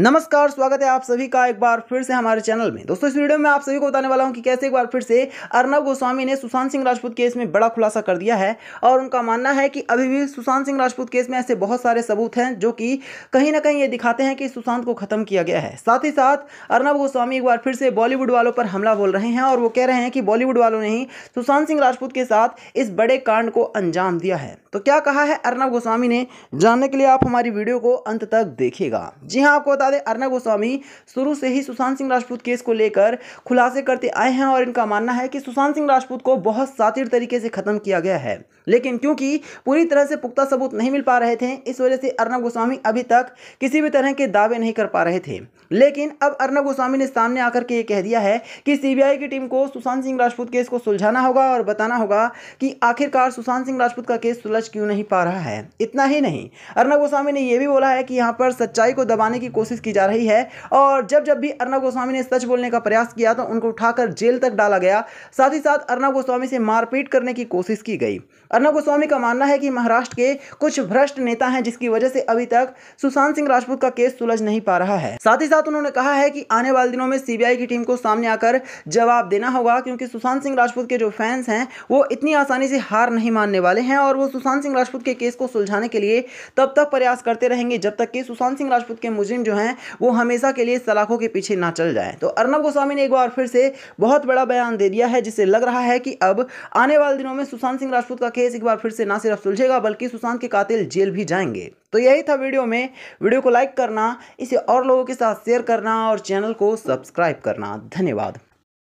नमस्कार स्वागत है आप सभी का एक बार फिर से हमारे चैनल में दोस्तों इस वीडियो में आप सभी को बताने वाला हूं कि कैसे एक बार फिर से अर्नब गोस्वामी ने सुशांत सिंह राजपूत केस में बड़ा खुलासा कर दिया है और उनका मानना है कि अभी भी सुशांत सिंह राजपूत केस में ऐसे बहुत सारे सबूत हैं जो कि कहीं ना कहीं ये दिखाते हैं कि सुशांत को खत्म किया गया है साथ ही साथ अर्नब गोस्वामी एक बार फिर से बॉलीवुड वालों पर हमला बोल रहे हैं और वो कह रहे हैं कि बॉलीवुड वालों ने ही सुशांत सिंह राजपूत के साथ इस बड़े कांड को अंजाम दिया है तो क्या कहा है अर्नब गोस्वामी ने जानने के लिए आप हमारी वीडियो को अंत तक देखेगा जी हाँ आपको बता दें अर्ना गोस्वामी शुरू से ही सुशांत सिंह राजपूत केस को लेकर खुलासे करते आए हैं और इनका मानना है कि सुशांत सिंह राजपूत को बहुत सातिर तरीके से खत्म किया गया है लेकिन क्योंकि पूरी तरह से पुख्ता सबूत नहीं मिल पा रहे थे इस वजह से अर्नब गोस्वामी अभी तक किसी भी तरह के दावे नहीं कर पा रहे थे लेकिन अब अर्नब गोस्वामी ने सामने आकर के ये कह दिया है कि सीबीआई की टीम को सुशांत सिंह राजपूत केस को सुलझाना होगा और बताना होगा कि आखिरकार सुशांत सिंह राजपूत का केस सुलझ क्यों नहीं पा रहा है इतना ही नहीं अर्नब गोस्वामी ने यह भी बोला है कि यहाँ पर सच्चाई को दबाने की कोशिश कोशिश की जा रही है और जब जब भी अर्नब गोस्वामी ने सच बोलने का प्रयास किया तो उनको उठाकर जेल तक डाला गया साथ ही साथ अर्नब गोस्वामी से मारपीट करने की कोशिश की गई अर्नब गोस्वामी का मानना है कि महाराष्ट्र के कुछ भ्रष्ट नेता हैं जिसकी वजह से अभी तक सुशांत सिंह राजपूत का केस सुलझ नहीं पा रहा है साथ ही साथ उन्होंने कहा है कि आने वाले दिनों में सीबीआई की टीम को सामने आकर जवाब देना होगा क्योंकि सुशांत सिंह राजपूत के जो फैंस हैं वो इतनी आसानी से हार नहीं मानने वाले हैं और वो सुशांत सिंह राजपूत के केस को सुलझाने के लिए तब तक प्रयास करते रहेंगे जब तक कि सुशांत सिंह राजपूत के मुजिम जो है हैं वो हमेशा के लिए सलाखों के पीछे ना चल जाएं तो अर्नब गोस्वामी ने एक बार फिर से बहुत बड़ा बयान दे दिया है जिससे लग रहा है कि अब आने वाले दिनों में सुशांत सिंह राजपूत का केस एक बार फिर से ना सिर्फ सुलझेगा बल्कि सुशांत के कातिल जेल भी जाएंगे तो यही था वीडियो में वीडियो को लाइक करना इसे और लोगों के साथ शेयर करना और चैनल को सब्सक्राइब करना धन्यवाद